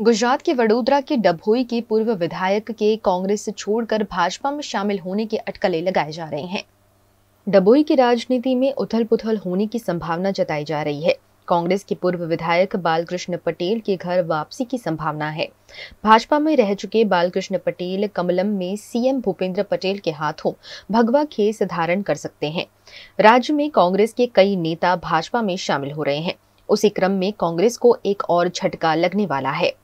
गुजरात के वडोदरा के डभोई के पूर्व विधायक के कांग्रेस छोड़कर भाजपा में शामिल होने के अटकलें लगाए जा रहे हैं डभोई की राजनीति में उथल पुथल होने की संभावना जताई जा रही है कांग्रेस के पूर्व विधायक बालकृष्ण पटेल के घर वापसी की संभावना है भाजपा में रह चुके बालकृष्ण पटेल कमलम में सीएम भूपेंद्र पटेल के हाथों भगवा खेस धारण कर सकते हैं राज्य में कांग्रेस के कई नेता भाजपा में शामिल हो रहे हैं उसी क्रम में कांग्रेस को एक और झटका लगने वाला है